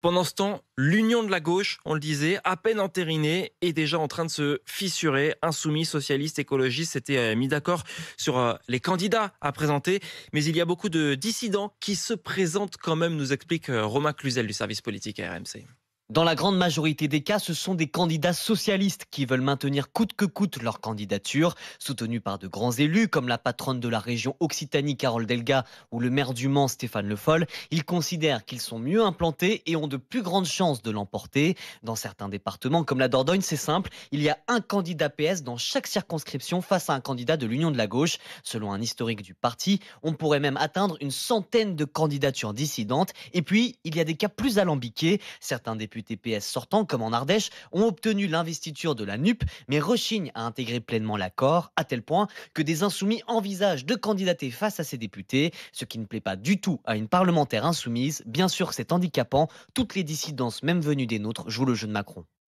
Pendant ce temps, l'union de la gauche, on le disait, à peine entérinée, est déjà en train de se fissurer. Insoumis, socialistes, écologistes s'étaient euh, mis d'accord sur euh, les candidats à présenter. Mais il y a beaucoup de dissidents qui se présentent quand même, nous explique euh, Romain Cluzel du service politique RMC. Dans la grande majorité des cas, ce sont des candidats socialistes qui veulent maintenir coûte que coûte leur candidature, soutenus par de grands élus comme la patronne de la région Occitanie Carole Delga ou le maire du Mans Stéphane Le Foll. Ils considèrent qu'ils sont mieux implantés et ont de plus grandes chances de l'emporter. Dans certains départements comme la Dordogne, c'est simple, il y a un candidat PS dans chaque circonscription face à un candidat de l'Union de la gauche. Selon un historique du parti, on pourrait même atteindre une centaine de candidatures dissidentes. Et puis, il y a des cas plus alambiqués, certains députés TPS sortant, comme en Ardèche, ont obtenu l'investiture de la NUP, mais rechignent à intégrer pleinement l'accord, à tel point que des insoumis envisagent de candidater face à ces députés, ce qui ne plaît pas du tout à une parlementaire insoumise. Bien sûr, c'est handicapant. Toutes les dissidences, même venues des nôtres, jouent le jeu de Macron.